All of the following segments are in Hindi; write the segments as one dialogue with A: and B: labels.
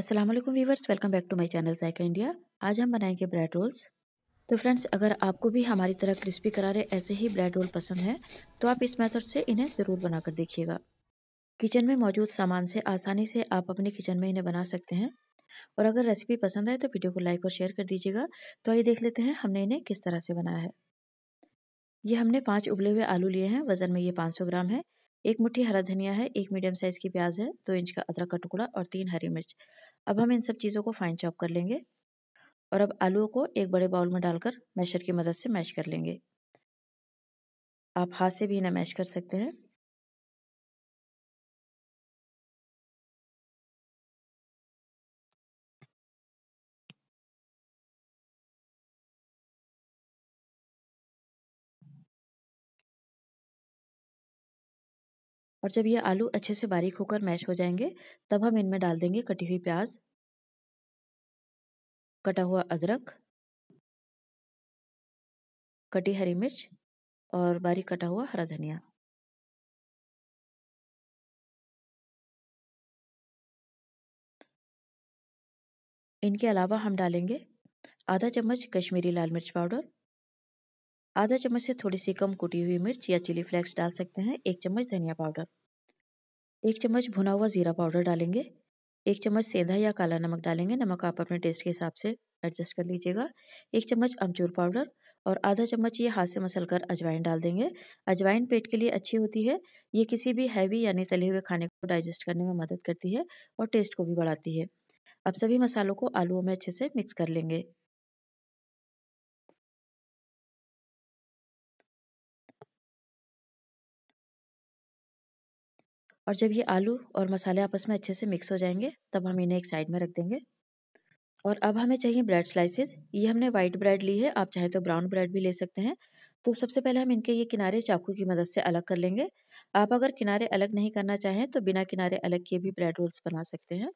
A: Aslam viewers welcome back to my channel Zaika India आज हम बनाएंगे ब्रेड रोल्स तो फ्रेंड्स अगर आपको भी हमारी तरह क्रिस्पी करारे ऐसे ही ब्रेड रोल पसंद हैं तो आप इस मेथड से इन्हें ज़रूर बनाकर देखिएगा किचन में मौजूद सामान से आसानी से आप अपने किचन में इन्हें बना सकते हैं और अगर रेसिपी पसंद आए तो वीडियो को लाइक और शेयर कर दीजिएगा तो आइए देख लेते हैं हमने इन्हें किस तरह से बनाया है ये हमने पाँच उबले हुए आलू लिए हैं वज़न में ये पाँच ग्राम है एक मुट्ठी हरा धनिया है एक मीडियम साइज की प्याज है दो इंच का अदरक का टुकड़ा और तीन हरी मिर्च अब हम इन सब चीज़ों को फाइन चॉप कर लेंगे और अब आलूओं को एक बड़े बाउल में डालकर
B: मैशर की मदद से मैश कर लेंगे आप हाथ से भी इन्हें मैश कर सकते हैं और जब ये आलू अच्छे से बारीक होकर मैश हो जाएंगे तब हम इनमें डाल देंगे कटी हुई प्याज कटा हुआ अदरक कटी हरी मिर्च और बारीक कटा हुआ हरा धनिया इनके अलावा हम डालेंगे आधा चम्मच कश्मीरी लाल
A: मिर्च पाउडर आधा चम्मच से थोड़ी सी कम कुटी हुई मिर्च या चिली फ्लेक्स डाल सकते हैं एक चम्मच धनिया पाउडर एक चम्मच भुना हुआ ज़ीरा पाउडर डालेंगे एक चम्मच सेंधा या काला नमक डालेंगे नमक आप अपने टेस्ट के हिसाब से एडजस्ट कर लीजिएगा एक चम्मच अमचूर पाउडर और आधा चम्मच ये हाथ से मसल कर अजवाइन डाल देंगे अजवाइन पेट के लिए अच्छी होती है ये किसी भी हैवी यानी तले हुए खाने को डाइजेस्ट करने में मदद करती है और टेस्ट को भी बढ़ाती
B: है अब सभी मसालों को आलूओं में अच्छे से मिक्स कर लेंगे और जब ये आलू और मसाले आपस में अच्छे से मिक्स हो जाएंगे तब हम
A: इन्हें एक साइड में रख देंगे और अब हमें चाहिए ब्रेड स्लाइसेस ये हमने वाइट ब्रेड ली है आप चाहे तो ब्राउन ब्रेड भी ले सकते हैं तो सबसे पहले हम इनके ये किनारे चाकू की मदद से अलग कर लेंगे आप अगर किनारे अलग नहीं करना चाहें तो बिना किनारे अलग किए भी ब्रेड रोल्स बना सकते हैं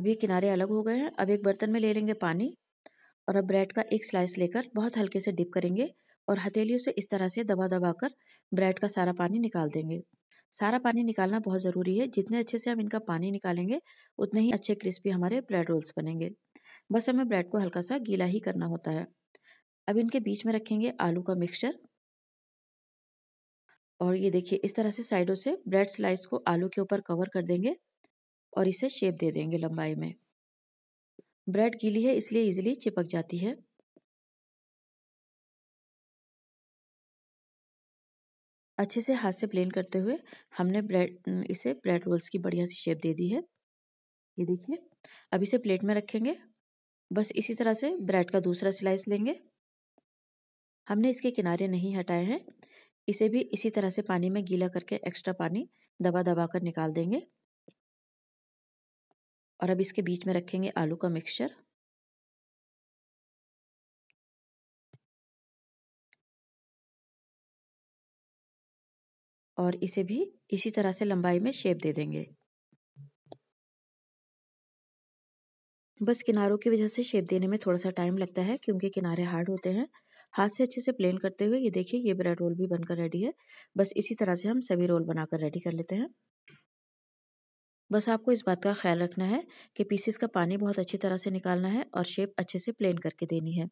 A: अब ये किनारे अलग हो गए हैं अब एक बर्तन में ले लेंगे पानी और अब ब्रेड का एक स्लाइस लेकर बहुत हल्के से डिप करेंगे और हथेलियों से इस तरह से दबा दबा कर ब्रेड का सारा पानी निकाल देंगे सारा पानी निकालना बहुत ज़रूरी है जितने अच्छे से हम इनका पानी निकालेंगे उतने ही अच्छे क्रिस्पी हमारे ब्रेड रोल्स बनेंगे बस हमें ब्रेड को हल्का सा गीला ही करना होता है अब इनके बीच में रखेंगे आलू का मिक्सचर और ये देखिए इस तरह से साइडों से ब्रेड स्लाइस को आलू के ऊपर कवर कर देंगे और इसे शेप दे देंगे लंबाई में
B: ब्रेड गीली है इसलिए इजीली चिपक जाती है अच्छे से हाथ से प्लेन करते हुए हमने
A: ब्रेड इसे ब्रेड रोल्स की बढ़िया सी शेप दे दी है ये देखिए अब इसे प्लेट में रखेंगे बस इसी तरह से ब्रेड का दूसरा स्लाइस लेंगे हमने इसके किनारे नहीं हटाए हैं इसे भी इसी तरह से पानी में गीला करके एक्स्ट्रा पानी
B: दबा दबा कर निकाल देंगे और अब इसके बीच में रखेंगे आलू का मिक्सचर और इसे भी इसी तरह से लंबाई में शेप दे देंगे
A: बस किनारों की वजह से शेप देने में थोड़ा सा टाइम लगता है क्योंकि किनारे हार्ड होते हैं हाथ से अच्छे से प्लेन करते हुए ये देखिए ये ब्रेड रोल भी बनकर रेडी है बस इसी तरह से हम सभी रोल बनाकर रेडी कर लेते हैं बस आपको इस बात का ख्याल रखना है कि पीसेस का पानी बहुत अच्छी तरह से निकालना है और शेप अच्छे से प्लेन करके देनी है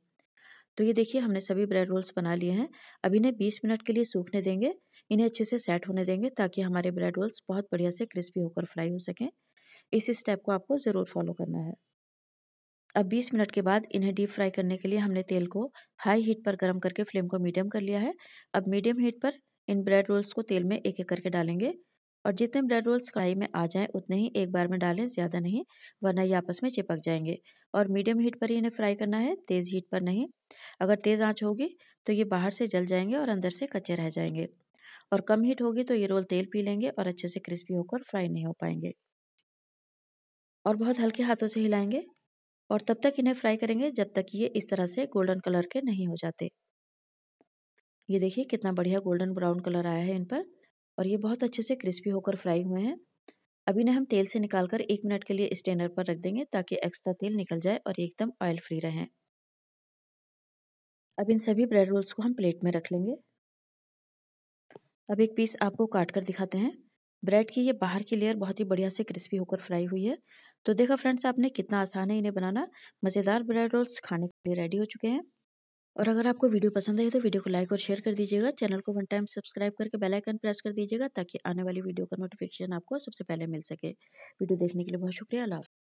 A: तो ये देखिए हमने सभी ब्रेड रोल्स बना लिए हैं अभी इन्हें 20 मिनट के लिए सूखने देंगे इन्हें अच्छे से सेट होने देंगे ताकि हमारे ब्रेड रोल्स बहुत बढ़िया से क्रिस्पी होकर फ्राई हो सकें इस स्टेप को आपको ज़रूर फॉलो करना है अब 20 मिनट के बाद इन्हें डीप फ्राई करने के लिए हमने तेल को हाई हीट पर गर्म करके फ्लेम को मीडियम कर लिया है अब मीडियम हीट पर इन ब्रेड रोल्स को तेल में एक एक करके डालेंगे और जितने ब्रेड रोल्स कढ़ाई में आ जाएं उतने ही एक बार में डालें ज़्यादा नहीं वरना ये आपस में चिपक जाएंगे और मीडियम हीट पर ही इन्हें फ्राई करना है तेज़ हीट पर नहीं अगर तेज़ आँच होगी तो ये बाहर से जल जाएंगे और अंदर से कच्चे रह जाएंगे और कम हीट होगी तो ये रोल तेल पी लेंगे और अच्छे से क्रिस्पी होकर फ्राई नहीं हो पाएंगे और बहुत हल्के हाथों से हिलाएंगे और तब तक इन्हें फ्राई करेंगे जब तक ये इस तरह से गोल्डन कलर के नहीं हो जाते ये देखिए कितना बढ़िया गोल्डन ब्राउन कलर आया है इन पर और ये बहुत अच्छे से क्रिस्पी होकर फ्राई हुए हैं अब इन्हें हम तेल से निकालकर एक मिनट के लिए स्टेनर पर रख देंगे ताकि एक्स्ट्रा तेल निकल जाए और एकदम ऑयल फ्री रहें अब इन सभी ब्रेड रोल्स को हम प्लेट में रख लेंगे अब एक पीस आपको काट कर दिखाते हैं ब्रेड की ये बाहर की लेयर बहुत ही बढ़िया से क्रिस्पी होकर फ्राई हुई है तो देखा फ्रेंड्स आपने कितना आसान है इन्हें बनाना मज़ेदार ब्रेड रोल्स खाने के लिए रेडी हो चुके हैं और अगर आपको वीडियो पसंद आई तो वीडियो को लाइक और शेयर कर दीजिएगा चैनल को वन टाइम सब्सक्राइब करके बेल आइकन प्रेस कर दीजिएगा ताकि आने वाली वीडियो का
B: नोटिफिकेशन आपको सबसे पहले मिल सके वीडियो देखने के लिए बहुत शुक्रिया अल्लाह